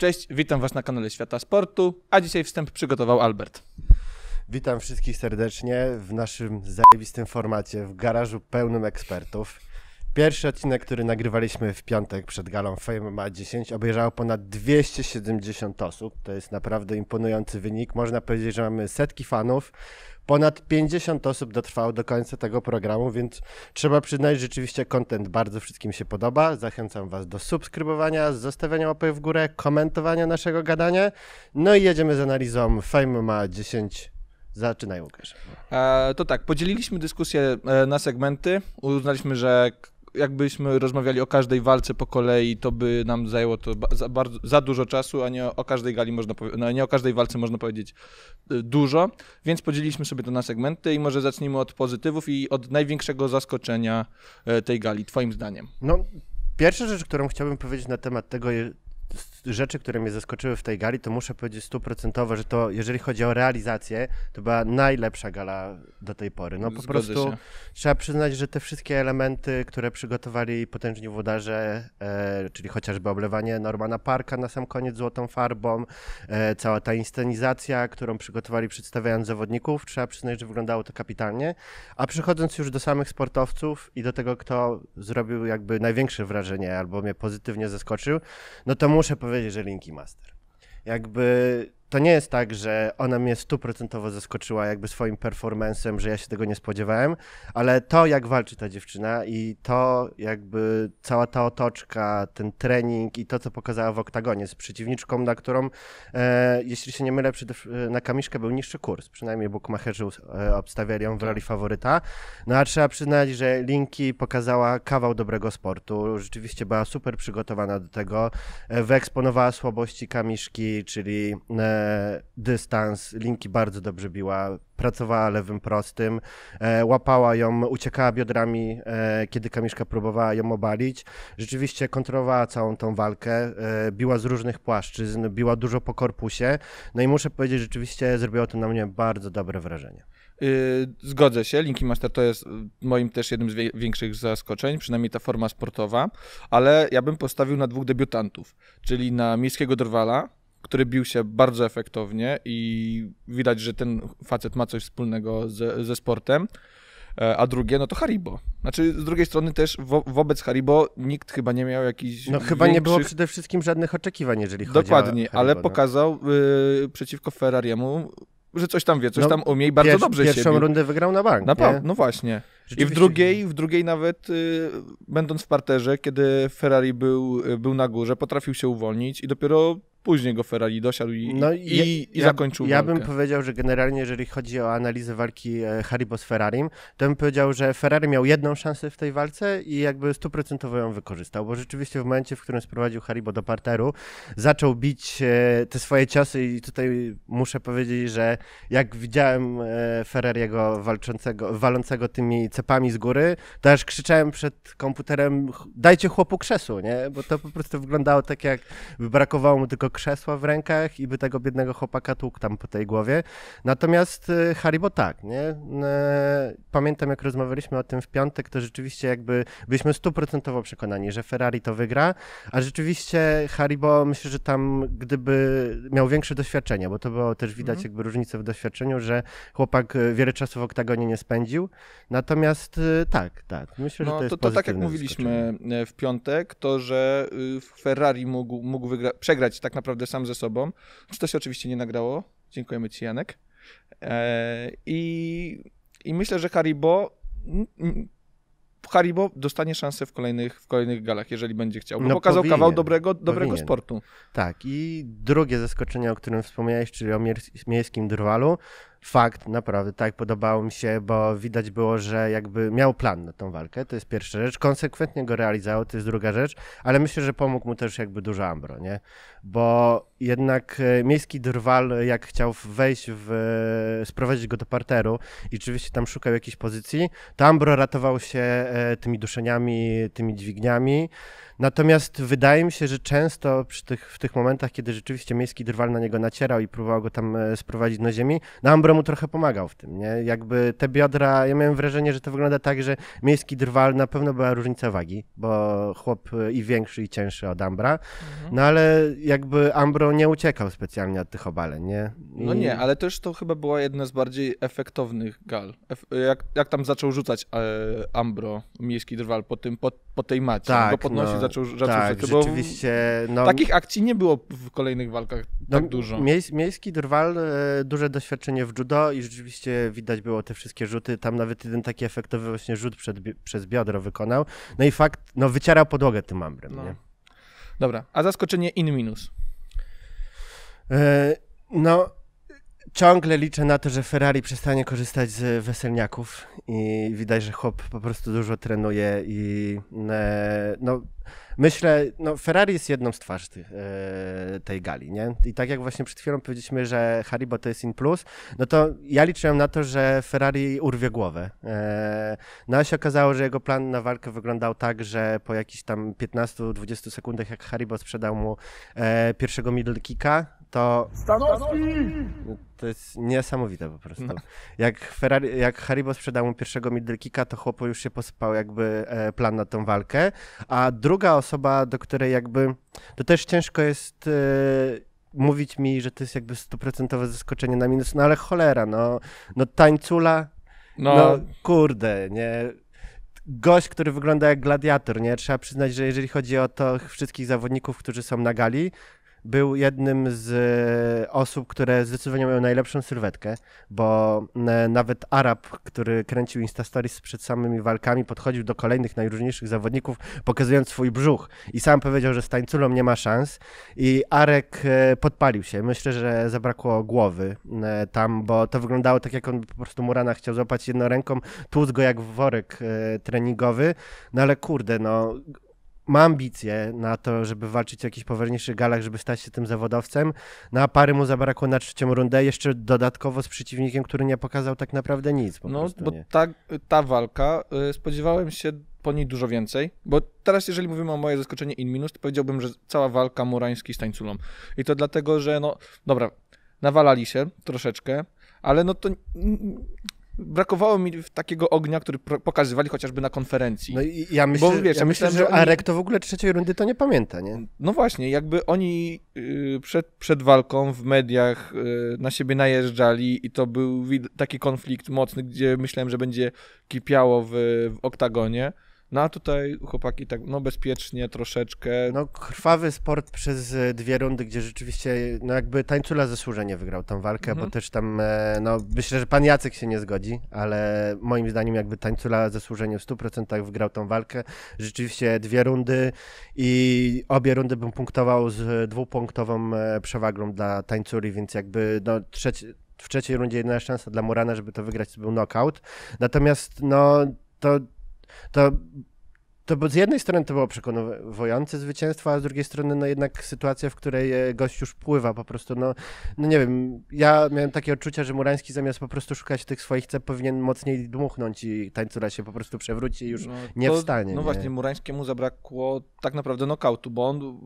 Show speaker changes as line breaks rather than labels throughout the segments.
Cześć, witam Was na kanale Świata Sportu, a dzisiaj wstęp przygotował Albert.
Witam wszystkich serdecznie w naszym zajebistym formacie, w garażu pełnym ekspertów. Pierwszy odcinek, który nagrywaliśmy w piątek przed galą Fame ma 10, obejrzało ponad 270 osób. To jest naprawdę imponujący wynik. Można powiedzieć, że mamy setki fanów, Ponad 50 osób dotrwało do końca tego programu, więc trzeba przyznać, że rzeczywiście content bardzo wszystkim się podoba. Zachęcam Was do subskrybowania, zostawiania łapy w górę, komentowania naszego gadania. No i jedziemy z analizą Fame ma 10 Zaczynaj, Łukasz.
E, to tak, podzieliliśmy dyskusję e, na segmenty. Uznaliśmy, że jakbyśmy rozmawiali o każdej walce po kolei, to by nam zajęło to za, bardzo, za dużo czasu, a nie o każdej gali można no, nie o każdej walce można powiedzieć y, dużo, więc podzieliliśmy sobie to na segmenty i może zacznijmy od pozytywów i od największego zaskoczenia y, tej gali, twoim zdaniem.
No, pierwsza rzecz, którą chciałbym powiedzieć na temat tego, rzeczy, które mnie zaskoczyły w tej gali, to muszę powiedzieć stuprocentowo, że to, jeżeli chodzi o realizację, to była najlepsza gala do tej pory. No po Zgodzę prostu się. trzeba przyznać, że te wszystkie elementy, które przygotowali potężni włodarze, e, czyli chociażby oblewanie Normana Parka na sam koniec złotą farbą, e, cała ta inscenizacja, którą przygotowali przedstawiając zawodników, trzeba przyznać, że wyglądało to kapitalnie. A przechodząc już do samych sportowców i do tego, kto zrobił jakby największe wrażenie albo mnie pozytywnie zaskoczył, no to muszę powiedzieć, powiedzieć, że Linki Master. Jakby to nie jest tak, że ona mnie stuprocentowo zaskoczyła jakby swoim performancem, że ja się tego nie spodziewałem, ale to jak walczy ta dziewczyna i to jakby cała ta otoczka, ten trening i to, co pokazała w oktagonie z przeciwniczką, na którą, e, jeśli się nie mylę, na Kamiszkę był niższy kurs, przynajmniej bookmacherzy e, obstawiali ją w roli faworyta, no a trzeba przyznać, że Linki pokazała kawał dobrego sportu, rzeczywiście była super przygotowana do tego, e, wyeksponowała słabości Kamiszki, czyli e, dystans, linki bardzo dobrze biła, pracowała lewym prostym, e, łapała ją, uciekała biodrami, e, kiedy Kamiszka próbowała ją obalić. Rzeczywiście kontrolowała całą tą walkę, e, biła z różnych płaszczyzn, biła dużo po korpusie. No i muszę powiedzieć, rzeczywiście zrobiło to na mnie bardzo dobre wrażenie.
Y, zgodzę się, Linki Master to jest moim też jednym z większych zaskoczeń, przynajmniej ta forma sportowa, ale ja bym postawił na dwóch debiutantów, czyli na Miejskiego Drwala, który bił się bardzo efektownie i widać, że ten facet ma coś wspólnego ze, ze sportem. E, a drugie, no to Haribo. Znaczy, z drugiej strony też wo wobec Haribo nikt chyba nie miał jakichś. No, chyba większych... nie było przede
wszystkim żadnych oczekiwań, jeżeli chodzi Dokładnie, o. Dokładnie, ale no.
pokazał y, przeciwko Ferrariemu że coś tam wie, coś no, tam umie i bardzo dobrze się Pierwszą rundę wygrał na bank. Na bank, no właśnie. I w drugiej, w drugiej nawet y, będąc w parterze, kiedy Ferrari był, y, był na górze, potrafił się uwolnić i dopiero Później go Ferrari dosiadł i, no i, ja, i, zakończył ja, ja bym
powiedział, że generalnie jeżeli chodzi o analizę walki e, Haribo z Ferrarim, to bym powiedział, że Ferrari miał jedną szansę w tej walce i jakby stuprocentowo ją wykorzystał, bo rzeczywiście w momencie, w którym sprowadził Haribo do parteru, zaczął bić e, te swoje ciosy i tutaj muszę powiedzieć, że jak widziałem e, Ferrariego walczącego, walącego tymi cepami z góry, to aż krzyczałem przed komputerem, dajcie chłopu krzesło, nie? Bo to po prostu wyglądało tak, jak brakowało mu tylko krzesła w rękach i by tego biednego chłopaka tłukł tam po tej głowie. Natomiast y, Haribo tak, nie? Y, pamiętam jak rozmawialiśmy o tym w piątek, to rzeczywiście jakby byliśmy stuprocentowo przekonani, że Ferrari to wygra, a rzeczywiście Haribo myślę, że tam gdyby miał większe doświadczenie, bo to było też widać mhm. jakby różnicę w doświadczeniu, że chłopak y, wiele czasu w oktagonie nie spędził. Natomiast tak, tak. Myślę, no, że to, jest to, to tak jak mówiliśmy
w piątek, to że Ferrari mógł, mógł wygra- przegrać tak naprawdę naprawdę sam ze sobą. To się oczywiście nie nagrało. Dziękujemy Ci, Janek. E, i, I myślę, że Haribo. Haribo dostanie szansę w kolejnych, w kolejnych galach, jeżeli będzie chciał. no pokazał powinien, kawał dobrego, dobrego
sportu. Tak, i drugie zaskoczenie, o którym wspomniałeś, czyli o miejskim drwalu, fakt, naprawdę, tak, podobało mi się, bo widać było, że jakby miał plan na tą walkę, to jest pierwsza rzecz, konsekwentnie go realizował, to jest druga rzecz, ale myślę, że pomógł mu też jakby dużo Ambro, nie? Bo jednak e, miejski drwal, jak chciał wejść w, e, sprowadzić go do parteru i oczywiście tam szukał jakiejś pozycji, to Ambro ratował się e, tymi duszeniami, tymi dźwigniami, Natomiast wydaje mi się, że często przy tych, w tych momentach, kiedy rzeczywiście miejski drwal na niego nacierał i próbował go tam e, sprowadzić na ziemi, no Ambro mu trochę pomagał w tym, nie? Jakby te biodra, ja miałem wrażenie, że to wygląda tak, że miejski drwal na pewno była różnica wagi, bo chłop e, i większy i cięższy od Ambra, mhm. no ale jakby Ambro nie uciekał specjalnie od tych obaleń, nie? I... No nie,
ale też to chyba była jedna z bardziej efektownych gal. Jak, jak tam zaczął rzucać e, Ambro, miejski drwal po, tym, po,
po tej macie, tak, go podnosi no zaczął rzucać. Tak, bo rzeczywiście. No, takich
akcji nie było w kolejnych walkach no, tak dużo. Miejs,
miejski drwal, e, duże doświadczenie w judo i rzeczywiście widać było te wszystkie rzuty. Tam nawet jeden taki efektowy właśnie rzut przed, przez biodro wykonał. No i fakt, no wycierał podłogę tym ambrem. No. Nie? Dobra, a zaskoczenie in minus? E, no ciągle liczę na to, że Ferrari przestanie korzystać z e, weselniaków i widać, że chłop po prostu dużo trenuje i e, no, myślę, no Ferrari jest jedną z twarzy tej, e, tej gali, nie? I tak jak właśnie przed chwilą powiedzieliśmy, że Haribo to jest in plus, no to ja liczyłem na to, że Ferrari urwie głowę. E, no a się okazało, że jego plan na walkę wyglądał tak, że po jakichś tam 15-20 sekundach, jak Haribo sprzedał mu e, pierwszego middle kicka, to... Stanowski! To jest niesamowite po prostu. No. Jak, Ferrari, jak Haribo sprzedał mu pierwszego midlekika, to chłopu już się posypał jakby e, plan na tą walkę, a druga osoba, do której jakby... To też ciężko jest... E, mówić mi, że to jest jakby stuprocentowe zaskoczenie na minus, no ale cholera, no, no tańcula, no. no. kurde, nie. Gość, który wygląda jak gladiator, nie? Trzeba przyznać, że jeżeli chodzi o to wszystkich zawodników, którzy są na gali, był jednym z e, osób, które zdecydowanie mają najlepszą sylwetkę, bo e, nawet Arab, który kręcił Instastories przed samymi walkami, podchodził do kolejnych najróżniejszych zawodników, pokazując swój brzuch i sam powiedział, że z tańculą nie ma szans i Arek e, podpalił się. Myślę, że zabrakło głowy tam, bo to wyglądało tak, jak on po prostu Murana chciał złapać jedną ręką, tłuc go jak worek treningowy, no ale kurde, no ma ambicje na to, żeby walczyć w jakichś poważniejszych galach, żeby stać się tym zawodowcem. Na no, pary mu zabrakło na trzecią rundę, jeszcze dodatkowo z przeciwnikiem, który nie pokazał tak naprawdę nic. Po no, bo
ta, ta walka, y, spodziewałem się po niej dużo więcej, bo teraz jeżeli mówimy o moje zaskoczenie in minus, to powiedziałbym, że cała walka Murański z Tańculą. I to dlatego, że no, dobra, nawalali się troszeczkę, ale no to brakowało mi takiego ognia, który pokazywali chociażby na konferencji. No i ja myślę, Bo, wiesz, ja, ja myślę, że, oni... Arek
to w ogóle trzeciej rundy to nie pamięta, nie?
No właśnie, jakby oni y, przed, przed walką w mediach y, na siebie najeżdżali i to był taki konflikt mocny, gdzie myślałem, że będzie kipiało w, w oktagonie. No a tutaj chłopaki tak, no bezpiecznie troszeczkę. No
krwawy sport przez e, dwie rundy, gdzie rzeczywiście, no jakby tańcula zasłużenie wygrał tą walkę, mhm. bo też tam, e, no myślę, że pan Jacek się nie zgodzi, ale moim zdaniem jakby tańcula zasłużenie w 100% wygrał tą walkę. Rzeczywiście dwie rundy i obie rundy bym punktował z dwupunktową e, przewagą dla tańculi, więc jakby no trzeci, w trzeciej rundzie jedna szansa dla Murana, żeby to wygrać, to był knockout. Natomiast no to to, to z jednej strony to było przekonujące zwycięstwo, a z drugiej strony no jednak sytuacja, w której e, gość już pływa po prostu, no, no nie wiem, ja miałem takie odczucia, że Murański zamiast po prostu szukać tych swoich cep powinien mocniej dmuchnąć i tańcura się po prostu przewróci i już no, nie wstanie. No nie. właśnie,
Murańskiemu zabrakło tak naprawdę nokautu, bo on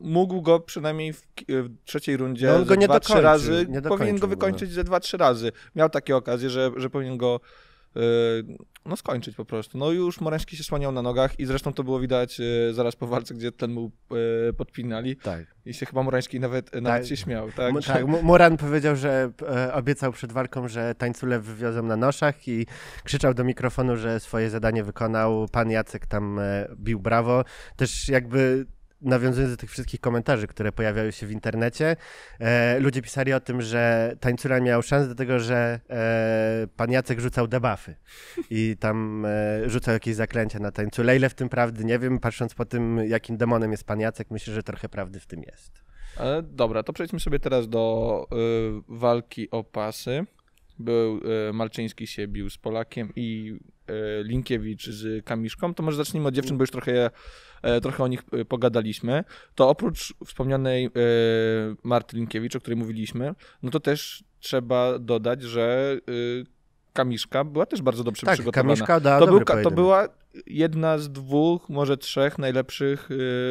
mógł go przynajmniej w, w trzeciej rundzie no, go dwa, trzy razy, powinien go no. wykończyć ze dwa, trzy razy. Miał takie okazje, że, że powinien go Yy, no skończyć po prostu. No już Morański się słaniał na nogach i zresztą to było widać yy, zaraz po walce, gdzie ten mu yy, podpinali. Tak. I się chyba Morański nawet, tak. nawet się śmiał. Tak, tak.
Moran powiedział, że e, obiecał przed walką, że tańcule wywiozą na noszach i krzyczał do mikrofonu, że swoje zadanie wykonał. Pan Jacek tam e, bił brawo. Też jakby nawiązując do tych wszystkich komentarzy, które pojawiały się w internecie, e, ludzie pisali o tym, że tańcura miał szansę do tego, że e, pan Jacek rzucał debuffy i tam e, rzucał jakieś zaklęcia na tańcule. Ile w tym prawdy, nie wiem. Patrząc po tym, jakim demonem jest pan Jacek, myślę, że trochę prawdy w tym jest.
Ale dobra, to przejdźmy sobie teraz do y, walki o pasy. Był y, Malczyński się bił z Polakiem i e, Linkiewicz z Kamiszką, to może zacznijmy od dziewczyn, bo już trochę E, trochę o nich e, pogadaliśmy, to oprócz wspomnianej e, Marty Linkiewicz, o której mówiliśmy, no to też trzeba dodać, że Kamiszka była też bardzo dobrze tak, przygotowana. Kamiszka da to, był, to była jedna z dwóch, może trzech najlepszych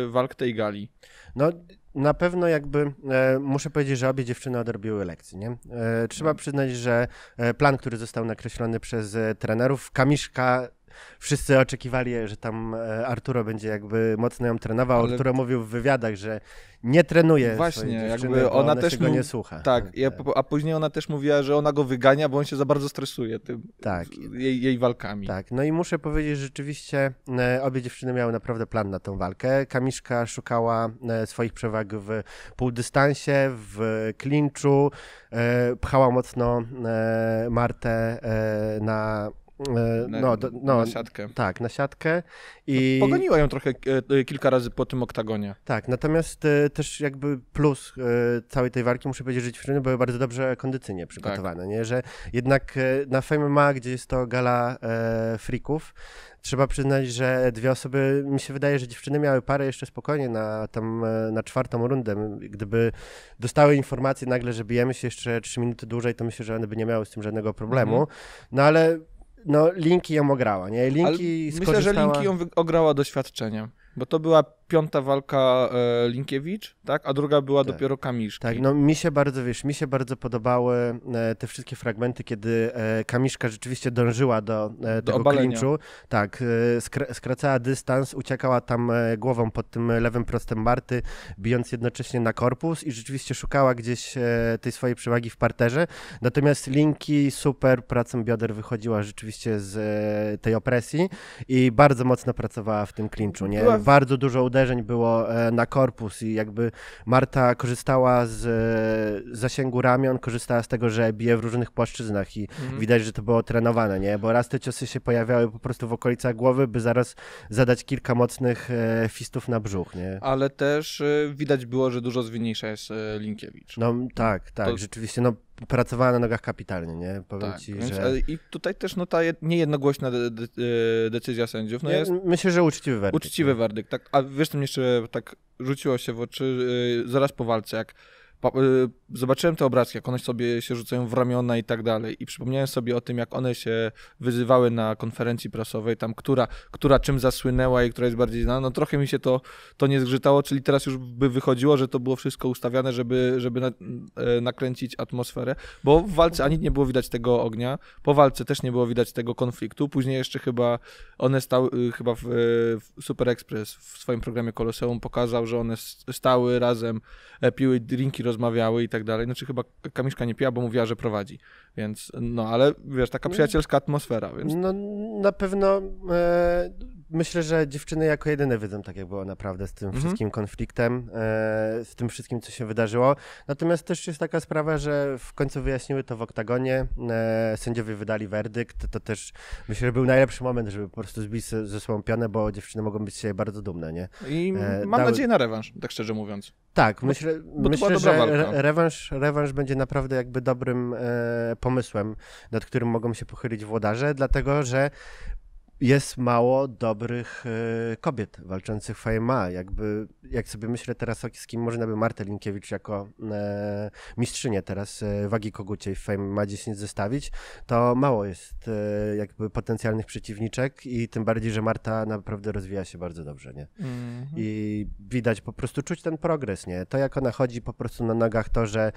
walk tej gali.
No na pewno jakby e, muszę powiedzieć, że obie dziewczyny odrobiły lekcję. Nie? E, trzeba no. przyznać, że plan, który został nakreślony przez trenerów, Kamiszka wszyscy oczekiwali, że tam e, Arturo będzie jakby mocno ją trenował. Ale... Arturo mówił w wywiadach, że nie trenuje. Właśnie, jakby ona, ona też go nie słucha. Tak,
tak a, tak. a później ona też mówiła, że ona go wygania, bo on się za bardzo stresuje tym,
tak. jej, jej walkami. Tak, no i muszę powiedzieć, że rzeczywiście e, obie dziewczyny miały naprawdę plan na tą walkę. Kamiszka szukała e, swoich przewag w półdystansie, w klinczu, pchała mocno Martę na na, no, no, na siatkę. Tak, na siatkę. I... No, pogoniła ją trochę e, e, kilka razy po tym oktagonie. Tak, natomiast e, też jakby plus całej tej walki, muszę powiedzieć, że dziewczyny były bardzo dobrze kondycyjnie przygotowane, tak. nie? Że jednak na Fame Ma, gdzie jest to gala freaków, trzeba przyznać, że dwie osoby, mi się wydaje, że dziewczyny miały parę jeszcze spokojnie na, tam, na czwartą rundę. Gdyby dostały informację nagle, że bijemy się jeszcze trzy minuty dłużej, to myślę, że one by nie miały z tym żadnego problemu. Mhm. No ale no, Linki ją ograła, nie? Linki Ale skorzystała... Myślę, że Linki
ją ograła doświadczeniem, bo to była piąta walka e, Linkiewicz, tak? A druga była tak. dopiero Kamiszki.
Tak, no mi się bardzo, wiesz, mi się bardzo podobały e, te wszystkie fragmenty, kiedy e, Kamiszka rzeczywiście dążyła do, do tego obalenia. klinczu. Tak, skracała dystans, uciekała tam głową pod tym lewym prostem Marty, bijąc jednocześnie na korpus i rzeczywiście szukała gdzieś tej swojej przewagi w parterze. Natomiast Linki super pracą bioder wychodziła rzeczywiście z tej opresji i bardzo mocno pracowała w tym klinczu, nie? Była... Bardzo dużo uderzeń uderzeń było e, na korpus i jakby Marta korzystała e, z zasięgu ramion, korzystała z tego, że bije w różnych płaszczyznach i mhm. widać, że to było trenowane, nie? Bo raz te ciosy się pojawiały po prostu w okolicach głowy, by zaraz zadać kilka mocnych e, fistów na brzuch, nie?
Ale też widać było, że dużo zwinniejsza jest Linkiewicz.
No tak, tak, to... rzeczywiście, no pracowała na nogach kapitalnie, nie? Powiem tak, ci, więc, że... E,
I tutaj też no, ta niejednogłośna de de e, decyzja sędziów no, jest... Myślę, że uczciwy werdykt. Uczciwy werdykt, tak. A wiesz, co mnie jeszcze tak rzuciło się w oczy e, zaraz po walce, jak Y, zobaczyłem te obrazki, jak one sobie się rzucają w ramiona i tak dalej. I przypomniałem sobie o tym, jak one się wyzywały na konferencji prasowej, tam która, która czym zasłynęła i która jest bardziej znana. No trochę mi się to, to nie zgrzytało, czyli teraz już by wychodziło, że to było wszystko ustawiane, żeby, żeby na, e, nakręcić atmosferę, bo w walce ani nie było widać tego ognia, po walce też nie było widać tego konfliktu. Później jeszcze chyba one stały, y, chyba w, w Super Express w swoim programie Koloseum pokazał, że one stały razem, e, piły drinki rozmawiały i tak dalej. Znaczy chyba Kamiszka nie piła, bo mówiła, że prowadzi. Więc no, ale wiesz, taka no przyjacielska atmosfera. Więc...
No na pewno e, myślę, że dziewczyny jako jedyne wiedzą, tak jak było naprawdę z tym mhm. wszystkim konfliktem, e, z tym wszystkim, co się wydarzyło. Natomiast też jest taka sprawa, że w końcu wyjaśniły to w oktagonie, e, sędziowie wydali werdykt, to też myślę, że był najlepszy moment, żeby po prostu zbić ze sobą pionę, bo dziewczyny mogą być się bardzo dumne, nie? I e, mam Dały... nadzieję
na rewanż, tak szczerze mówiąc. Tak, myślę, bo myślę że walka.
rewanż, rewanż będzie naprawdę jakby dobrym pomysłem, nad którym mogą się pochylić włodarze, dlatego że jest mało dobrych e, kobiet walczących w FMA. Jakby, jak sobie myślę teraz o kim można by Martę Linkiewicz jako e, mistrzynię teraz e, wagi koguciej w MMA 10 zestawić, to mało jest e, jakby potencjalnych przeciwniczek i tym bardziej, że Marta naprawdę rozwija się bardzo dobrze, nie? Mm -hmm. I widać po prostu, czuć ten progres, nie? To jak ona chodzi po prostu na nogach, to, że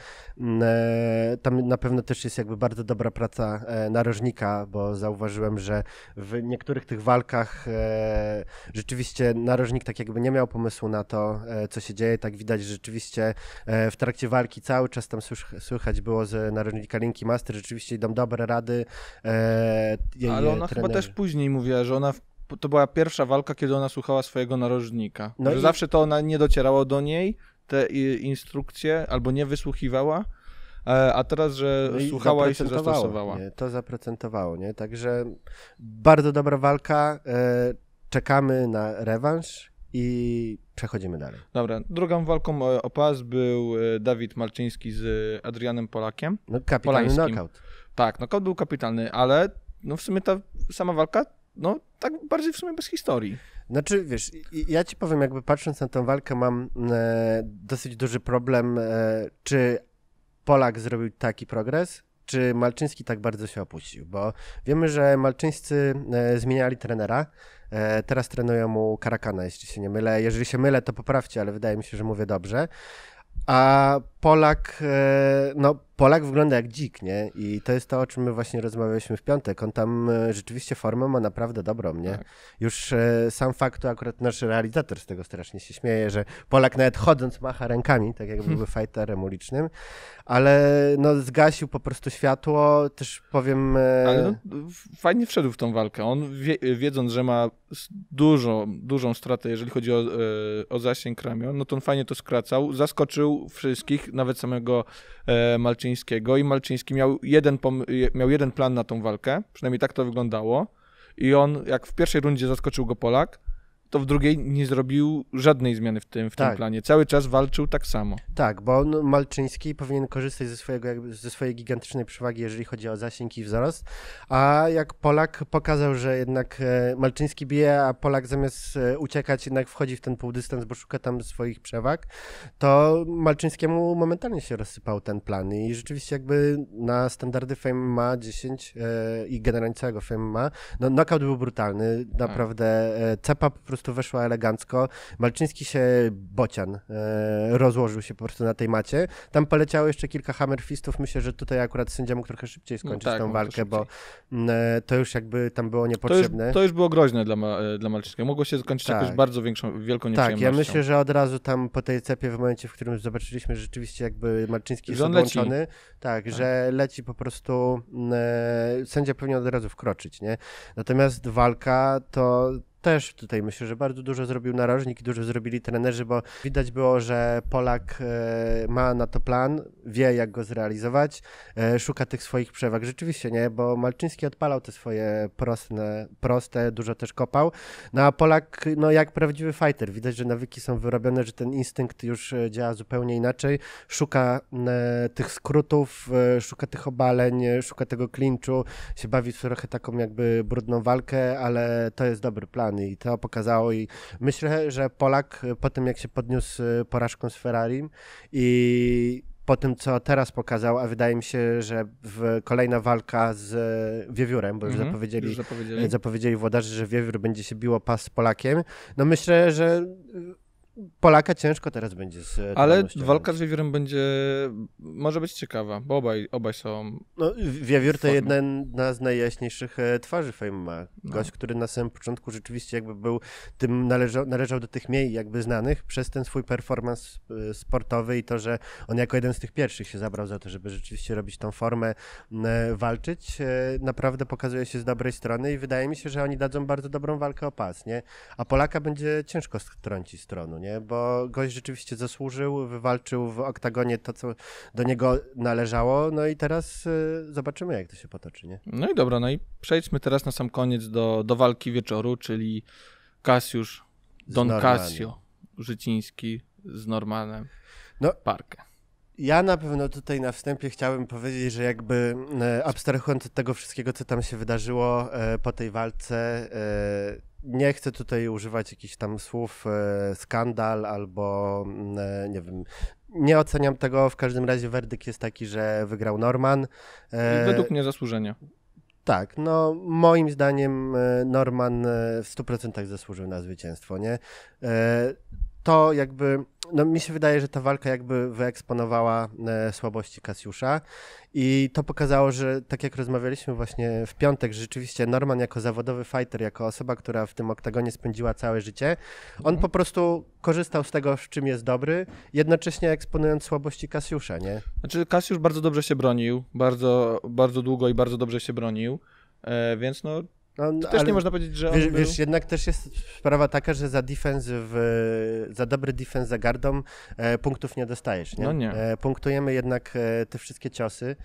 e, tam na pewno też jest jakby bardzo dobra praca e, narożnika, bo zauważyłem, że w niektórych niektórych tych walkach e, rzeczywiście narożnik tak jakby nie miał pomysłu na to, e, co się dzieje. Tak widać, że rzeczywiście e, w trakcie walki cały czas tam słychać było z narożnika Linki Master, rzeczywiście idą dobre rady e, jej Ale ona trenerzy. chyba też później mówiła, że ona w to była pierwsza walka, kiedy ona słuchała
swojego narożnika. No że i... zawsze to ona nie docierało do niej, te instrukcje, albo
nie wysłuchiwała, E, a teraz, że no słuchała i się zastosowała. Nie, to zaprocentowało, nie? Także bardzo dobra walka. E, czekamy na rewanż i przechodzimy dalej.
Dobra, drugą walką o pas był e, Dawid Malczyński z Adrianem Polakiem. No, kapitalny knockout. Tak, knockout był kapitalny, ale
no w sumie ta sama walka, no tak bardziej w sumie bez historii. Znaczy, wiesz, ja ci powiem, jakby patrząc na tę walkę, mam e, dosyć duży problem, e, czy Polak zrobił taki progres, czy Malczyński tak bardzo się opuścił? Bo wiemy, że Malczyńscy e, zmieniali trenera. E, teraz trenują mu Karakana, jeśli się nie mylę. Jeżeli się mylę, to poprawcie, ale wydaje mi się, że mówię dobrze. A Polak, e, no Polak wygląda jak dzik, nie? I to jest to, o czym my właśnie rozmawialiśmy w piątek. On tam e, rzeczywiście formę ma naprawdę dobrą, nie? Tak. Już e, sam fakt, to akurat nasz realizator z tego strasznie się śmieje, że Polak nawet chodząc macha rękami, tak jakby hmm. byłby fighterem ulicznym, ale no zgasił po prostu światło, też powiem... E, ale
no, fajnie wszedł w tą walkę. On wie, wiedząc, że ma dużą, dużą stratę, jeżeli chodzi o, o zasięg ramion, no to on fajnie to skracał, zaskoczył wszystkich, nawet samego e, Malczyńskiego i Malczyński miał jeden, miał jeden plan na tą walkę, przynajmniej tak to wyglądało. I on, jak w pierwszej rundzie zaskoczył go Polak, to w drugiej
nie zrobił żadnej zmiany w tym, w tak. tym planie. Cały czas walczył tak samo. Tak, bo on, Malczyński powinien korzystać ze, swojego, ze swojej gigantycznej przewagi, jeżeli chodzi o zasięg i wzrost, a jak Polak pokazał, że jednak e, Malczyński bije, a Polak zamiast e, uciekać jednak wchodzi w ten półdystans, bo szuka tam swoich przewag, to Malczyńskiemu momentalnie się rozsypał ten plan i rzeczywiście jakby na standardy Fame ma 10 e, i generalnie całego Fame ma, no knockout był brutalny, tak. naprawdę tak. cepa po prostu prostu weszła elegancko. Malczyński się bocian e, rozłożył się po prostu na tej macie. Tam poleciało jeszcze kilka hammerfistów. Myślę, że tutaj akurat sędzia mógł trochę szybciej no skończyć no tak, tą no walkę, bo mm, e, to już jakby tam było niepotrzebne. To już, to
już było groźne dla, e, dla Malczyńskiego. Mogło się skończyć tak. jakąś bardzo większą, wielką nieprzyjemnością. Tak, ja myślę, że
od razu tam po tej cepie, w momencie, w którym zobaczyliśmy, że rzeczywiście jakby Malczyński jest odłączony, tak, tak, że leci po prostu, mm, e, sędzia powinien od razu wkroczyć, nie? Natomiast walka to też tutaj myślę, że bardzo dużo zrobił narożnik i dużo zrobili trenerzy, bo widać było, że Polak e, ma na to plan, wie jak go zrealizować, e, szuka tych swoich przewag. Rzeczywiście nie, bo Malczyński odpalał te swoje proste, proste dużo też kopał. No a Polak, no jak prawdziwy fighter, widać, że nawyki są wyrobione, że ten instynkt już e, działa zupełnie inaczej. Szuka tych skrótów, szuka tych obaleń, szuka tego klinczu, się bawi trochę taką jakby brudną walkę, ale to jest dobry plan i to pokazało i myślę, że Polak po tym jak się podniósł y, porażką z Ferrari i po tym, co teraz pokazał, a wydaje mi się, że kolejna walka z y, Wiewiórem, bo już, mhm, zapowiedzieli, już zapowiedzieli. zapowiedzieli włodarzy, że Wiewiór będzie się biło pas z Polakiem. No myślę, że y, Polaka ciężko teraz będzie z. E, Ale
walka z wiewiórem będzie. może być ciekawa, bo obaj, obaj są. No, wiewiór to
jedna z najjaśniejszych e, twarzy Fame ma. No. Gość, no. który na samym początku rzeczywiście jakby był tym, należał, należał do tych mniej jakby znanych przez ten swój performance e, sportowy i to, że on jako jeden z tych pierwszych się zabrał za to, żeby rzeczywiście robić tą formę, walczyć. Naprawdę pokazuje się z dobrej strony i wydaje mi się, że oni dadzą bardzo dobrą walkę o pas, nie? A Polaka będzie ciężko strącić stronę. nie? nie? Bo gość rzeczywiście zasłużył, wywalczył w oktagonie to, co do niego należało, no i teraz y, zobaczymy, jak to się potoczy, nie?
No i dobra, no i przejdźmy teraz na sam koniec do, do walki wieczoru, czyli Kasiusz, Don Casio Życiński z Normanem no, Parkę.
Ja na pewno tutaj na wstępie chciałbym powiedzieć, że jakby e, abstrahując od tego wszystkiego, co tam się wydarzyło e, po tej walce, e, nie chcę tutaj używać jakichś tam słów skandal albo mm, nie wiem. Nie oceniam tego, w każdym razie werdykt jest taki, że wygrał Norman. Według mnie zasłużenie. Tak, no moim zdaniem Norman w 100% zasłużył na zwycięstwo, nie? to jakby, no mi się wydaje, że ta walka jakby wyeksponowała e, słabości Kasiusza i to pokazało, że tak jak rozmawialiśmy właśnie w piątek, że rzeczywiście Norman jako zawodowy fighter, jako osoba, która w tym oktagonie spędziła całe życie, on mhm. po prostu korzystał z tego, w czym jest dobry, jednocześnie eksponując słabości Kasiusza, nie?
Znaczy Kasiusz bardzo dobrze się bronił, bardzo, bardzo długo i bardzo dobrze się bronił, e, więc no
no, to też nie można powiedzieć, że. Wiesz, był... wiesz, jednak też jest sprawa taka, że za defensyw, za dobry defense za gardą e, punktów nie dostajesz. Nie? No nie. E, punktujemy jednak e, te wszystkie ciosy.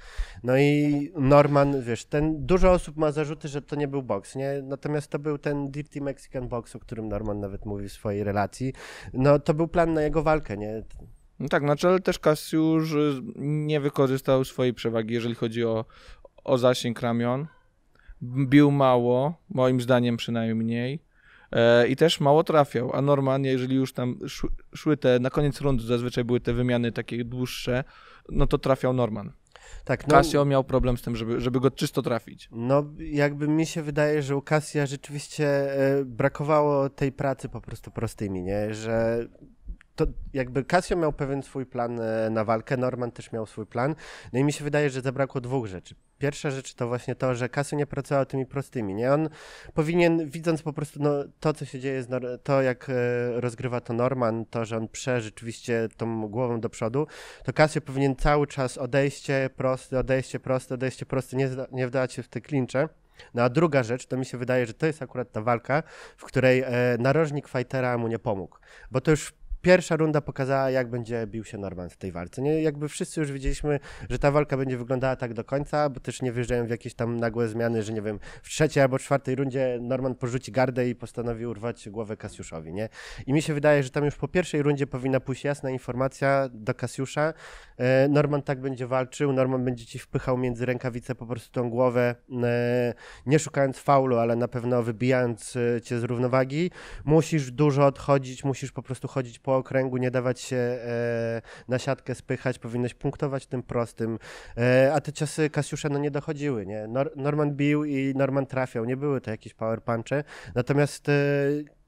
No i Norman, wiesz, ten dużo osób ma zarzuty, że to nie był boks, nie? Natomiast to był ten Dirty Mexican Box, o którym Norman nawet mówi w swojej relacji. No to był plan na jego walkę, nie? No tak, znaczy, ale też Cassius e,
nie wykorzystał swojej przewagi, jeżeli chodzi o, o zasięg ramion bił mało, moim zdaniem przynajmniej. E, I też mało trafiał, a normalnie, jeżeli już tam szły te, na koniec rundy zazwyczaj były te wymiany takie dłuższe, no to trafiał Norman. Tak, no, Casio miał problem z tym, żeby, żeby go czysto trafić.
No, jakby mi się wydaje, że u Kasia rzeczywiście e, brakowało tej pracy po prostu prostymi, nie? Że to jakby Casio miał pewien swój plan e, na walkę, Norman też miał swój plan. No i mi się wydaje, że zabrakło dwóch rzeczy. Pierwsza rzecz to właśnie to, że Casio nie pracował tymi prostymi, nie? On powinien, widząc po prostu no, to, co się dzieje, to jak e, rozgrywa to Norman, to, że on prze rzeczywiście tą głową do przodu, to Casio powinien cały czas odejście proste, odejście proste, odejście proste, nie, nie wdawać się w te klincze. No a druga rzecz, to mi się wydaje, że to jest akurat ta walka, w której e, narożnik fightera mu nie pomógł. Bo to już pierwsza runda pokazała, jak będzie bił się Norman w tej walce. Nie, jakby wszyscy już widzieliśmy, że ta walka będzie wyglądała tak do końca, bo też nie wyjeżdżają w jakieś tam nagłe zmiany, że nie wiem, w trzeciej albo czwartej rundzie Norman porzuci gardę i postanowi urwać głowę Kasiuszowi, nie? I mi się wydaje, że tam już po pierwszej rundzie powinna pójść jasna informacja do Kasiusza. E, Norman tak będzie walczył, Norman będzie ci wpychał między rękawice po prostu tą głowę, e, nie szukając faulu, ale na pewno wybijając e, cię z równowagi. Musisz dużo odchodzić, musisz po prostu chodzić po po okręgu, nie dawać się e, na siatkę spychać, powinnoś punktować tym prostym. E, a te ciosy Kasiusza no, nie dochodziły. Nie? Nor Norman bił i Norman trafiał. Nie były to jakieś power punche. Natomiast e,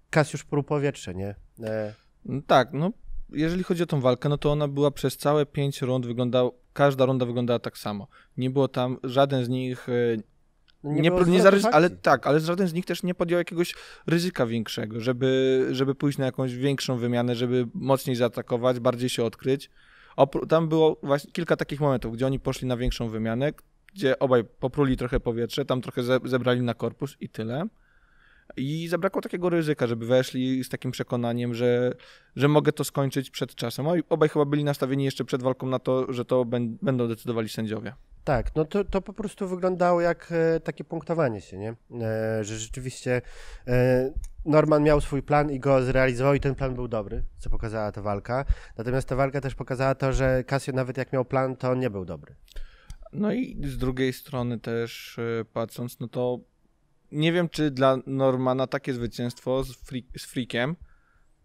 Kasiusz prół powietrze, nie? E... Mm, tak, no jeżeli chodzi o tą walkę, no to ona była przez całe pięć rund
wyglądał każda runda wyglądała tak samo. Nie było tam, żaden z nich e, no nie, nie, pro, nie ale tak, ale żaden z nich też nie podjął jakiegoś ryzyka większego, żeby, żeby pójść na jakąś większą wymianę, żeby mocniej zaatakować, bardziej się odkryć. tam było właśnie kilka takich momentów, gdzie oni poszli na większą wymianę, gdzie obaj popruli trochę powietrze, tam trochę ze- zebrali na korpus i tyle. I zabrakło takiego ryzyka, żeby weszli z takim przekonaniem, że, że mogę to skończyć przed czasem. Obaj chyba byli nastawieni jeszcze przed walką na to, że to będą decydowali sędziowie.
Tak, no to, to po prostu wyglądało jak e, takie punktowanie się, nie? E, że rzeczywiście e, Norman miał swój plan i go zrealizował i ten plan był dobry, co pokazała ta walka. Natomiast ta walka też pokazała to, że Casio nawet jak miał plan, to nie był dobry.
No i z drugiej strony też patrząc, no to nie wiem, czy dla Normana takie zwycięstwo z, free, z freakiem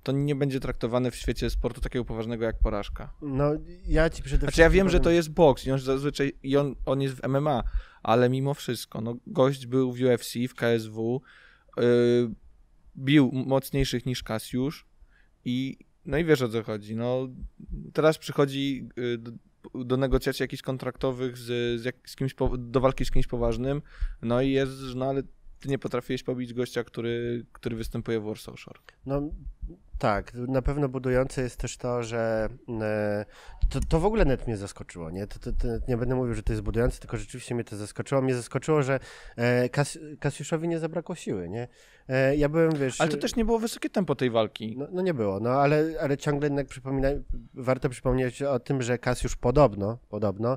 to nie będzie traktowane w świecie sportu takiego poważnego jak porażka.
No, ja ci przede wszystkim... Znaczy ja wiem, powiem... że to
jest boks i on zazwyczaj i on, on jest w MMA, ale mimo wszystko, no, gość był w UFC, w KSW, yy, bił mocniejszych niż Kasiusz i no i wiesz o co chodzi. No, teraz przychodzi yy, do negocjacji jakichś kontraktowych z, z, jak, z kimś po, do walki z kimś poważnym, no i jest, no ale ty nie potrafiłeś pobić gościa, który, który występuje w Warsaw Shore.
No tak, na pewno budujące jest też to, że e, to, to w ogóle net mnie zaskoczyło, nie? To, to, to, nie będę mówił, że to jest budujące, tylko rzeczywiście mnie to zaskoczyło. Mnie zaskoczyło, że e, Kas, Kasiuszowi nie zabrakło siły, nie? E, ja byłem, wiesz... Ale to też nie było wysokie tempo tej walki. No, no nie było, no ale, ale ciągle jednak przypomina, warto przypomnieć o tym, że Kasiusz podobno, podobno e,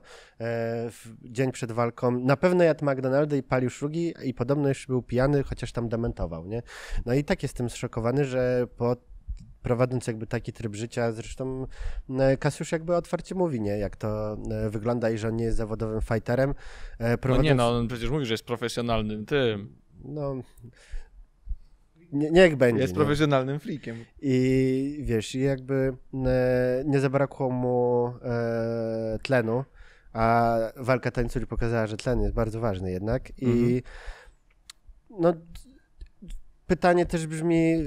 w dzień przed walką na pewno jadł McDonaldy i palił szrugi i podobno jeszcze był pijany, chociaż tam dementował, nie? No i tak jestem zszokowany, że po prowadząc jakby taki tryb życia, zresztą e, Kasiusz jakby otwarcie mówi, nie, jak to e, wygląda i że on nie jest zawodowym fighterem. Prowadząc... E, no nie, no
on przecież mówi, że jest profesjonalnym
tym. No, nie, niech będzie. Jest nie. profesjonalnym flikiem. I wiesz, jakby nie zabrakło mu tlenu, a walka tańculi pokazała, że tlen jest bardzo ważny jednak i mm -hmm. no pytanie też brzmi, e,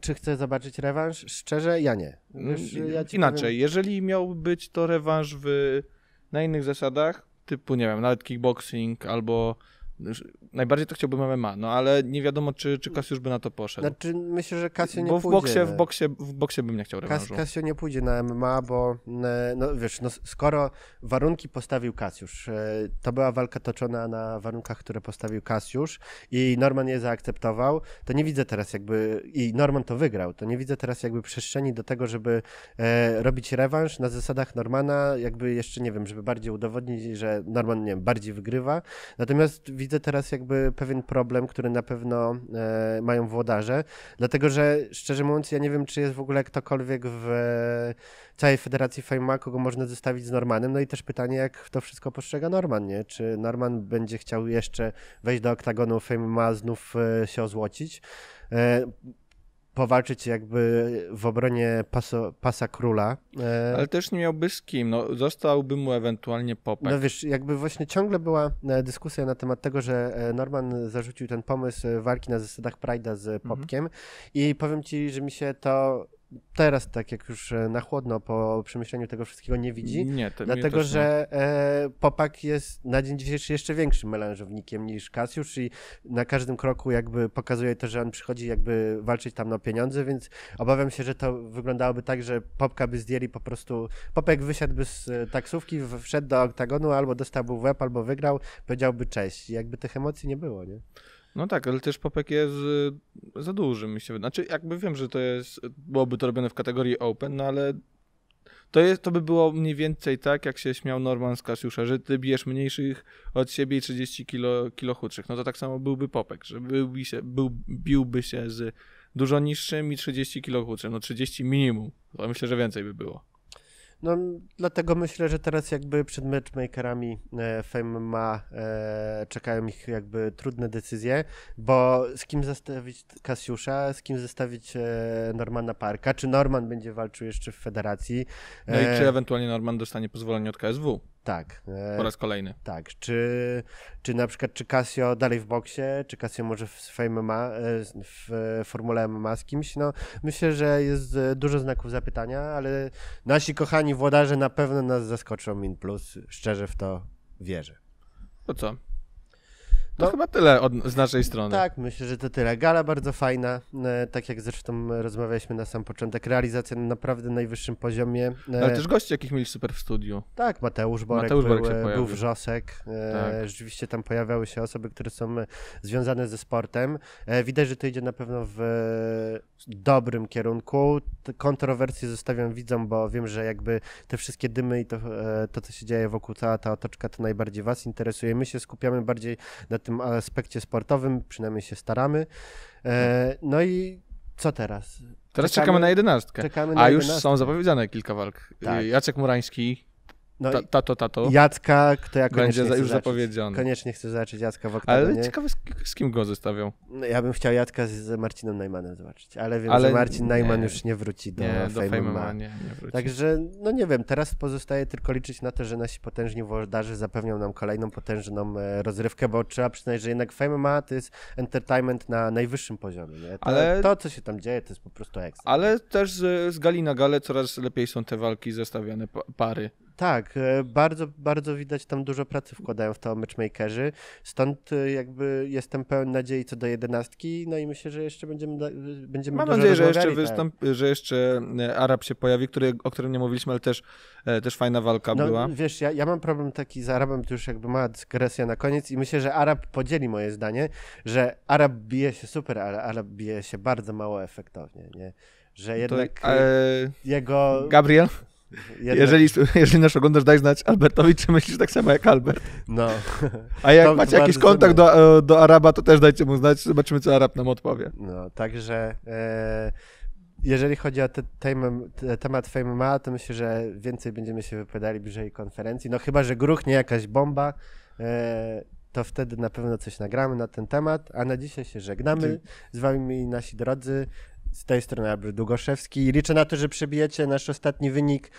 czy chcę zobaczyć rewanż? Szczerze, ja nie. Wiesz, mm, ja Inaczej, powiem...
jeżeli miał być to rewanż w, na innych zasadach, typu, nie wiem, nawet kickboxing albo Najbardziej to chciałbym MMA, no ale nie wiadomo, czy, czy Kasio już by na to poszedł. Znaczy, myślę, że Kasio nie bo w pójdzie. Boksie, w, no. boksie, w boksie bym nie chciał rewanżu. Kasio
nie pójdzie na MMA, bo e, no wiesz, no, skoro warunki postawił Kasiusz, e, to była walka toczona na warunkach, które postawił Kasiusz i Norman je zaakceptował, to nie widzę teraz jakby, i Norman to wygrał, to nie widzę teraz jakby przestrzeni do tego, żeby e, robić rewanż na zasadach Normana, jakby jeszcze, nie wiem, żeby bardziej udowodnić, że Norman, nie wiem, bardziej wygrywa. Natomiast widzę widzę teraz jakby pewien problem, który na pewno e, mają włodarze, dlatego że szczerze mówiąc, ja nie wiem, czy jest w ogóle ktokolwiek w całej Federacji Fejma, kogo można zostawić z Normanem. No i też pytanie, jak to wszystko postrzega Norman, nie? Czy Norman będzie chciał jeszcze wejść do oktagonu Fejma, znów e, się ozłocić? E, powalczyć jakby w obronie paso, pasa króla. E... Ale
też nie miałby z kim, no zostałby mu ewentualnie Popek. No wiesz,
jakby właśnie ciągle była e, dyskusja na temat tego, że e, Norman zarzucił ten pomysł walki na zasadach Pride'a z mhm. Popkiem mhm. i powiem ci, że mi się to teraz, tak jak już e, na chłodno po przemyśleniu tego wszystkiego nie widzi. Nie, to, dlatego, że e, Popak jest na dzień dzisiejszy jeszcze większym melanżownikiem niż Kasiusz i na każdym kroku jakby pokazuje to, że on przychodzi jakby walczyć tam na pieniądze, więc obawiam się, że to wyglądałoby tak, że Popka by zdjęli po prostu, Popek wysiadłby z e, taksówki, wszedł do oktagonu, albo dostałby w łeb, albo wygrał, powiedziałby cześć. jakby tych emocji nie było, nie?
No tak, ale też popek jest y, za duży, mi się wydaje. Znaczy, jakby wiem, że to jest, byłoby to robione w kategorii open, no ale to, jest, to by było mniej więcej tak, jak się śmiał Norman z Kasiusza, że ty bijesz mniejszych od siebie i 30 kilo, kilo chudszych. No to tak samo byłby popek, że byłby się, był, biłby się z dużo niższym i 30 kilo chudszym. No 30 minimum, to myślę, że więcej by było.
No, dlatego myślę, że teraz jakby przed matchmakerami e, Fame ma, e, czekają ich jakby trudne decyzje, bo z kim zostawić Kasiusza, z kim zostawić e, Normana Parka, czy Norman będzie walczył jeszcze w federacji. No i e, czy
ewentualnie Norman dostanie pozwolenie
od KSW? Tak. E, po raz kolejny. Tak. Czy, czy na przykład, czy Casio dalej w boksie, czy Casio może w Fame MMA, e, w e, Formule MMA z kimś? No, myślę, że jest dużo znaków zapytania, ale nasi kochani włodarze na pewno nas zaskoczą Min Plus. Szczerze w to wierzę. To co? To no. chyba tyle od, z naszej strony. Tak, myślę, że to tyle. Gala bardzo fajna, e, tak jak zresztą rozmawialiśmy na sam początek, realizacja na naprawdę najwyższym poziomie. E, Ale też
goście, jakich mieli super w studiu.
Tak, Mateusz Borek, Mateusz Borek był, e, był wrzosek. Tak. Rzeczywiście tam pojawiały się osoby, które są związane ze sportem. Widać, że to idzie na pewno w dobrym kierunku. kontrowersje zostawiam widzom, bo wiem, że jakby te wszystkie dymy i to, e, to, co się dzieje wokół cała ta otoczka, to najbardziej Was interesuje. My się skupiamy bardziej na tym aspekcie sportowym, przynajmniej się staramy. E, no i co teraz? Teraz czekamy, czekamy na jedenastkę. Czekamy na A 11. już są
zapowiedziane kilka walk. Tak. Jacek Murański no,
Ta, tato, tato. Jacka, to ja koniecznie Będzie chcę już zapowiedziony. Koniecznie chcę zobaczyć Jacka w oktagonie. Ale ciekawe, z, z, kim go zestawią. No, ja bym chciał Jacka z, z Marcinem Najmanem zobaczyć, ale wiem, ale że Marcin Najman już nie wróci do, nie, do Fame Ma. Nie, nie wróci. Także, no nie wiem, teraz pozostaje tylko liczyć na to, że nasi potężni włodarze zapewnią nam kolejną potężną e, rozrywkę, bo trzeba przyznać, że jednak Fame Ma to jest entertainment na najwyższym poziomie. To, ale... to, co się tam dzieje, to jest po prostu ekstra.
Ale też z, z na gale coraz lepiej są te walki zestawiane, pary.
Tak, e, bardzo, bardzo widać tam dużo pracy wkładają w to matchmakerzy, stąd e, jakby jestem pełen nadziei co do jedenastki, no i myślę, że jeszcze będziemy, będziemy Mam nadzieję, że jeszcze, tak. wystąp-
że jeszcze e, Arab się pojawi, który, o którym nie mówiliśmy, ale też, też fajna walka no, była.
Wiesz, ja, ja mam problem taki z Arabem, to już jakby ma dysgresja na koniec i myślę, że Arab podzieli moje zdanie, że Arab bije się super, ale Arab bije się bardzo mało efektownie, nie? Że no jednak to, e... jego... Gabriel? Jeżeli,
jeżeli nasz oglądasz, daj znać Albertowi, czy myślisz tak samo jak Albert. No. A jak to macie jakiś kontakt do, e, do Araba, to też dajcie mu znać, zobaczymy, co Arab nam odpowie. No,
także... E jeżeli chodzi o te, te, temat Fame Ma, to myślę, że więcej będziemy się wypowiadali bliżej konferencji. No chyba, że gruchnie jakaś bomba, e, to wtedy na pewno coś nagramy na ten temat. A na dzisiaj się żegnamy. Z wami nasi drodzy. Z tej strony Abry Długoszewski. Liczę na to, że przebijecie nasz ostatni wynik.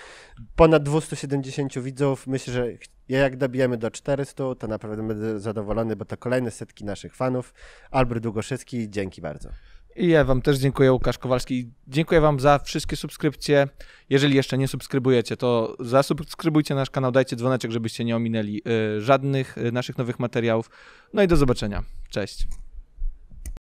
Ponad 270 widzów. Myślę, że jak dobijemy do 400, to naprawdę będę zadowolony, bo to kolejne setki naszych fanów. Albert Długoszewski, dzięki bardzo.
I ja Wam też dziękuję, Łukasz Kowalski. Dziękuję Wam za wszystkie subskrypcje. Jeżeli jeszcze nie subskrybujecie, to zasubskrybujcie nasz kanał, dajcie dzwoneczek, żebyście nie ominęli y, żadnych y, naszych nowych materiałów. No i do zobaczenia. Cześć.